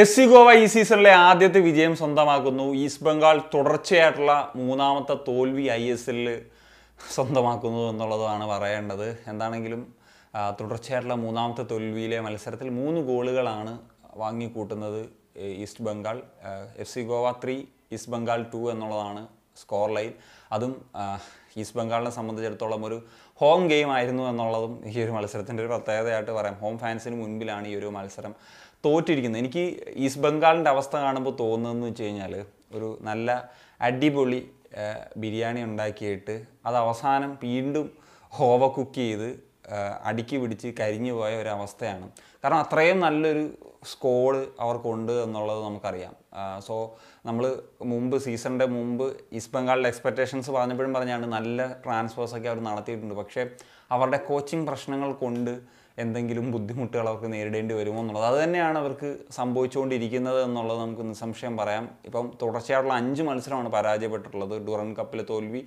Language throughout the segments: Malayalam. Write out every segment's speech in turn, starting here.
എസ് സി ഗോവ ഈ സീസണിലെ ആദ്യത്തെ വിജയം സ്വന്തമാക്കുന്നു ഈസ്റ്റ് ബംഗാൾ തുടർച്ചയായിട്ടുള്ള മൂന്നാമത്തെ തോൽവി ഐ എസ് എല്ലിൽ സ്വന്തമാക്കുന്നു എന്നുള്ളതാണ് പറയേണ്ടത് എന്താണെങ്കിലും തുടർച്ചയായിട്ടുള്ള മൂന്നാമത്തെ തോൽവിയിലെ മത്സരത്തിൽ മൂന്ന് ഗോളുകളാണ് വാങ്ങിക്കൂട്ടുന്നത് East Bengal F C Goa three East Bengal two എന്നുള്ളതാണ് സ്കോർ ലൈൻ അതും ഈസ്റ്റ് ബംഗാളിനെ സംബന്ധിച്ചിടത്തോളം ഒരു ഹോം ഗെയിം ആയിരുന്നു എന്നുള്ളതും ഈ ഒരു മത്സരത്തിൻ്റെ ഒരു പ്രത്യേകതയായിട്ട് പറയാം ഹോം ഫാൻസിന് മുൻപിലാണ് ഈ ഒരു മത്സരം തോറ്റിരിക്കുന്നത് എനിക്ക് ഈസ്റ്റ് ബംഗാളിൻ്റെ അവസ്ഥ കാണുമ്പോൾ തോന്നുന്നതെന്ന് വെച്ച് കഴിഞ്ഞാൽ ഒരു നല്ല അടിപൊളി ബിരിയാണി ഉണ്ടാക്കിയിട്ട് അത് അവസാനം വീണ്ടും ഹോവ കുക്ക് ചെയ്ത് അടുക്കി പിടിച്ച് കരിഞ്ഞു പോയ ഒരവസ്ഥയാണ് കാരണം അത്രയും നല്ലൊരു സ്കോള് അവർക്കുണ്ട് എന്നുള്ളത് നമുക്കറിയാം സോ നമ്മൾ മുമ്പ് സീസണിൻ്റെ മുമ്പ് ഈസ്റ്റ് ബംഗാളിലെ എക്സ്പെക്റ്റേഷൻസ് പറഞ്ഞപ്പോഴും പറഞ്ഞാണ് നല്ല ട്രാൻസ്ഫേഴ്സൊക്കെ അവർ നടത്തിയിട്ടുണ്ട് പക്ഷേ അവരുടെ കോച്ചിങ് പ്രശ്നങ്ങൾ കൊണ്ട് എന്തെങ്കിലും ബുദ്ധിമുട്ടുകൾ അവർക്ക് നേരിടേണ്ടി വരുമോ എന്നുള്ളത് അത് തന്നെയാണ് അവർക്ക് സംഭവിച്ചുകൊണ്ടിരിക്കുന്നത് എന്നുള്ളത് നമുക്ക് നിസ്സംശയം പറയാം ഇപ്പം തുടർച്ചയായിട്ടുള്ള അഞ്ച് മത്സരമാണ് പരാജയപ്പെട്ടിട്ടുള്ളത് ഡുറൻ കപ്പിലെ തോൽവി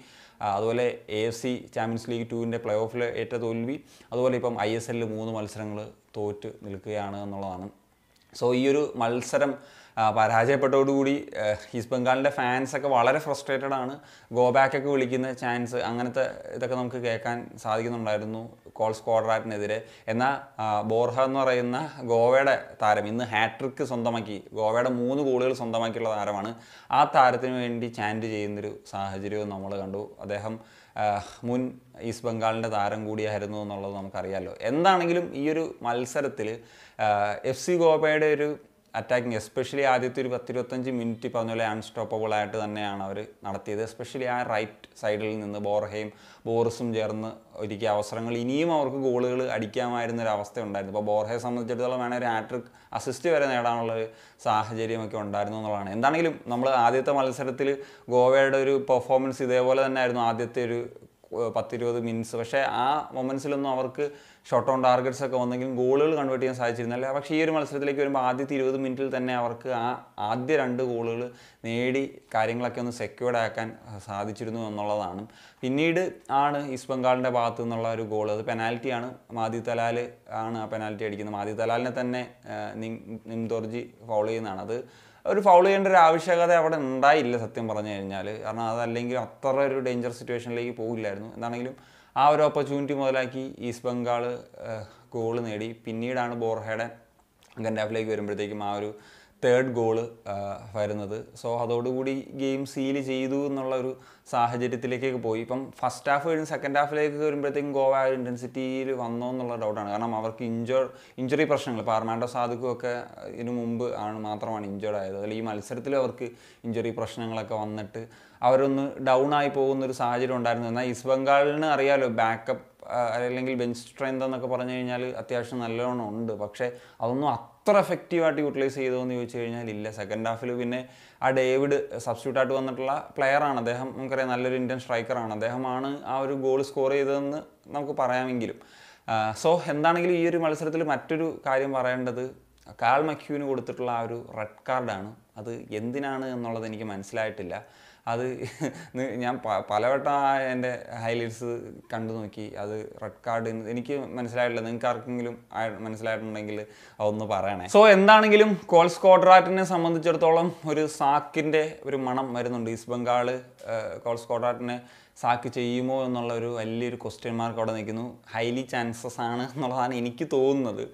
അതുപോലെ A F C champions league ടുവിൻ്റെ പ്ലേ ഓഫിലെ ഏറ്റ തോൽവി അതുപോലെ ഇപ്പം ഐ എസ് എല്ലിൽ മൂന്ന് മത്സരങ്ങൾ തോറ്റ് നിൽക്കുകയാണ് എന്നുള്ളതാണ് സോ ഈ ഒരു മത്സരം പരാജയപ്പെട്ടതോടുകൂടി ഈസ്റ്റ് ബംഗാളിൻ്റെ ഫാൻസൊക്കെ വളരെ ഫ്രസ്ട്രേറ്റഡ് ആണ് ഗോ ബാക്കൊക്കെ വിളിക്കുന്ന ചാൻസ് അങ്ങനത്തെ ഇതൊക്കെ നമുക്ക് കേൾക്കാൻ സാധിക്കുന്നുണ്ടായിരുന്നു കോൾ സ്ക്വാഡ്രാറ്റിനെതിരെ എന്നാൽ ബോർഹ എന്ന് പറയുന്ന ഗോവയുടെ താരം ഇന്ന് ഹാട്രിക്ക് സ്വന്തമാക്കി ഗോവയുടെ മൂന്ന് ഗോളുകൾ സ്വന്തമാക്കിയുള്ള താരമാണ് ആ താരത്തിന് വേണ്ടി ചാൻഡ് ചെയ്യുന്നൊരു സാഹചര്യവും നമ്മൾ കണ്ടു അദ്ദേഹം മുൻ ഈസ്റ്റ് ബംഗാളിൻ്റെ താരം കൂടിയായിരുന്നു എന്നുള്ളത് നമുക്കറിയാമല്ലോ എന്താണെങ്കിലും ഈ ഒരു മത്സരത്തിൽ എഫ് സി ഗോവയുടെ ഒരു അറ്റാക്കിങ് എസ്പെഷ്യലി ആദ്യത്തെ ഒരു പത്തിരുപത്തഞ്ച് മിനിറ്റ് പറഞ്ഞ പോലെ അൺസ്റ്റോപ്പബിൾ ആയിട്ട് തന്നെയാണ് അവർ നടത്തിയത് എസ്പെഷ്യലി ആ റൈറ്റ് സൈഡിൽ നിന്ന് ബോർഹയും ബോറിസും ചേർന്ന് ഒരുക്കിയ അവസരങ്ങൾ ഇനിയും അവർക്ക് ഗോളുകൾ അടിക്കാമായിരുന്ന ഒരു അവസ്ഥ ഉണ്ടായിരുന്നു ഇപ്പോൾ ബോർഹയെ സംബന്ധിച്ചിടത്തോളം വേണേൽ ഒരു ആട്രിക് അസിസ്റ്റ് വരെ നേടാനുള്ള ഒരു സാഹചര്യമൊക്കെ ഉണ്ടായിരുന്നു എന്നുള്ളതാണ് എന്താണെങ്കിലും നമ്മൾ ആദ്യത്തെ മത്സരത്തിൽ ഗോവയുടെ ഒരു പെർഫോമൻസ് ഇതേപോലെ തന്നെ ആയിരുന്നു ആദ്യത്തെ ഒരു പത്തിരുപത് മിനിറ്റ്സ് പക്ഷേ ആ മൊമെൻസിലൊന്നും അവർക്ക് ഷോട്ട് ഓൺ ടാർഗറ്റ്സ് ഒക്കെ വന്നെങ്കിലും ഗോളുകൾ കൺവേർട്ട് ചെയ്യാൻ സാധിച്ചിരുന്നില്ല പക്ഷേ ഈ ഒരു മത്സരത്തിലേക്ക് വരുമ്പോൾ ആദ്യത്തെ ഇരുപത് മിനിറ്റിൽ തന്നെ അവർക്ക് ആ ആദ്യ രണ്ട് ഗോളുകൾ നേടി കാര്യങ്ങളൊക്കെ ഒന്ന് സെക്യൂർഡ് ആക്കാൻ സാധിച്ചിരുന്നു എന്നുള്ളതാണ് പിന്നീട് ആണ് ഈസ്റ്റ് ബംഗാളിൻ്റെ ഭാഗത്തു നിന്നുള്ള ഒരു ഗോൾ അത് പെനാൽറ്റിയാണ് മാതി തലാൽ ആണ് ആ പെനാൽറ്റി അടിക്കുന്നത് മാതി തലാലിനെ തന്നെ നിം ദോർജി ഫൗൾ ചെയ്യുന്നതാണ് അത് ഒരു ഫൗൾ ചെയ്യേണ്ട ഒരു ആവശ്യകത അവിടെ ഉണ്ടായില്ല സത്യം പറഞ്ഞു കഴിഞ്ഞാൽ കാരണം അതല്ലെങ്കിൽ അത്ര ഒരു ഡേഞ്ചർ സിറ്റുവേഷനിലേക്ക് പോകില്ലായിരുന്നു എന്താണെങ്കിലും ആ ഒരു ഓപ്പർച്യൂണിറ്റി മുതലാക്കി ഈസ്റ്റ് ബംഗാൾ ഗോൾ നേടി പിന്നീടാണ് ബോർഹയുടെ ഗണ്ടാഫിലേക്ക് വരുമ്പോഴത്തേക്കും ആ ഒരു തേർഡ് ഗോള് വരുന്നത് സോ അതോടുകൂടി ഗെയിം സീൽ ചെയ്തു എന്നുള്ള ഒരു സാഹചര്യത്തിലേക്കൊക്കെ പോയി ഇപ്പം ഫസ്റ്റ് ഹാഫ് കഴിഞ്ഞ് സെക്കൻഡ് ഹാഫിലേക്ക് വരുമ്പോഴത്തേക്കും ഗോവ ഇൻറ്റൻസിറ്റിയിൽ വന്നോ എന്നുള്ള ഡൗട്ടാണ് കാരണം അവർക്ക് ഇഞ്ചോർ ഇഞ്ചറി പ്രശ്നങ്ങൾ പാർമാൻഡോ അർമാൻഡോ സാധുക്കും ഒക്കെ ഇതിനു മുമ്പ് ആണ് മാത്രമാണ് ഇഞ്ചേർഡ് ആയത് അതിൽ ഈ മത്സരത്തിൽ അവർക്ക് ഇഞ്ചറി പ്രശ്നങ്ങളൊക്കെ വന്നിട്ട് അവരൊന്ന് ഡൗൺ ആയി പോകുന്ന ഒരു സാഹചര്യം ഉണ്ടായിരുന്നു എന്നാൽ ഈസ്റ്റ് ബംഗാളിന് അറിയാലോ ബാക്കപ്പ് അല്ലെങ്കിൽ ബെഞ്ച് സ്ട്രെങ്ത് എന്നൊക്കെ പറഞ്ഞു കഴിഞ്ഞാൽ അത്യാവശ്യം നല്ലോണം ഉണ്ട് പക്ഷേ അതൊന്നും അത്ര എഫക്റ്റീവായിട്ട് യൂട്ടിലൈസ് ചെയ്തോ എന്ന് ചോദിച്ചു കഴിഞ്ഞാൽ ഇല്ല സെക്കൻഡ് ഹാഫിൽ പിന്നെ ആ ഡേവിഡ് സബ്സ്റ്റിറ്റ്യൂട്ട് ആയിട്ട് വന്നിട്ടുള്ള പ്ലെയറാണ് അദ്ദേഹം നമുക്കറിയാം നല്ലൊരു ഇന്ത്യൻ സ്ട്രൈക്കറാണ് അദ്ദേഹമാണ് ആ ഒരു ഗോൾ സ്കോർ ചെയ്തതെന്ന് നമുക്ക് പറയാമെങ്കിലും സോ എന്താണെങ്കിലും ഈ ഒരു മത്സരത്തിൽ മറ്റൊരു കാര്യം പറയേണ്ടത് കാൾ മക്യൂവിന് കൊടുത്തിട്ടുള്ള ആ ഒരു റെഡ് കാർഡാണ് അത് എന്തിനാണ് എന്നുള്ളത് എനിക്ക് മനസ്സിലായിട്ടില്ല അത് ഞാൻ പലവട്ടം ആ എൻ്റെ ഹൈലൈറ്റ്സ് കണ്ടു നോക്കി അത് റെഡ് കാർഡ് എനിക്ക് മനസ്സിലായിട്ടില്ല നിങ്ങൾക്ക് ആർക്കെങ്കിലും മനസ്സിലായിട്ടുണ്ടെങ്കിൽ അതൊന്ന് പറയണേ സോ എന്താണെങ്കിലും കോൾസ് കോഡ്രാറ്റിനെ സംബന്ധിച്ചിടത്തോളം ഒരു സാക്കിൻ്റെ ഒരു മണം വരുന്നുണ്ട് ഈസ്റ്റ് ബംഗാൾ കോൾസ് കോഡ്രാറ്റിനെ സാക്ക് ചെയ്യുമോ എന്നുള്ള ഒരു വലിയൊരു ക്വസ്റ്റ്യൻ മാർക്ക് അവിടെ നിൽക്കുന്നു ഹൈലി ചാൻസസ് ആണ് എന്നുള്ളതാണ് എനിക്ക് തോന്നുന്നത്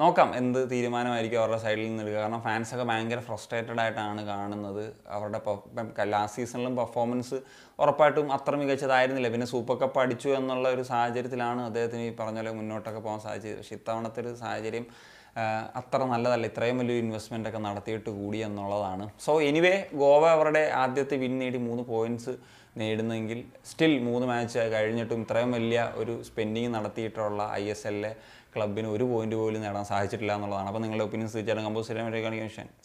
നോക്കാം എന്ത് തീരുമാനമായിരിക്കും അവരുടെ സൈഡിൽ നിന്ന് എടുക്കുക കാരണം ഫാൻസൊക്കെ ഭയങ്കര ഫ്രസ്ട്രേറ്റഡ് ആയിട്ടാണ് കാണുന്നത് അവരുടെ ലാസ്റ്റ് സീസണിലും പെർഫോമൻസ് ഉറപ്പായിട്ടും അത്ര മികച്ചതായിരുന്നില്ല പിന്നെ സൂപ്പർ കപ്പ് അടിച്ചു എന്നുള്ള ഒരു സാഹചര്യത്തിലാണ് അദ്ദേഹത്തിന് ഈ പറഞ്ഞ പോലെ മുന്നോട്ടൊക്കെ പോകാൻ സാധിച്ചത് പക്ഷേ ഇത്തവണത്തെ ഒരു സാഹചര്യം അത്ര നല്ലതല്ല ഇത്രയും വലിയൊരു ഇൻവെസ്റ്റ്മെൻ്റ് ഒക്കെ നടത്തിയിട്ട് കൂടി എന്നുള്ളതാണ് സോ എനിവേ ഗോവ അവരുടെ ആദ്യത്തെ വിൻ നേടി മൂന്ന് പോയിൻറ്റ്സ് നേടുന്നെങ്കിൽ സ്റ്റിൽ മൂന്ന് മാച്ച് കഴിഞ്ഞിട്ടും ഇത്രയും വലിയ ഒരു സ്പെൻഡിങ് നടത്തിയിട്ടുള്ള ഐ എസ് എല്ലിലെ ക്ലബിന് ഒരു പോയിന്റ് പോലും നേടാൻ സാധിച്ചിട്ടില്ല എന്നുള്ളതാണ് അപ്പോൾ നിങ്ങളുടെ ഒപ്പീനിയൻസ് തീർച്ചയായിട്ടും കമ്പോസ് ചെയ്യാൻ കമ്മ്യൂണിക്കേഷൻ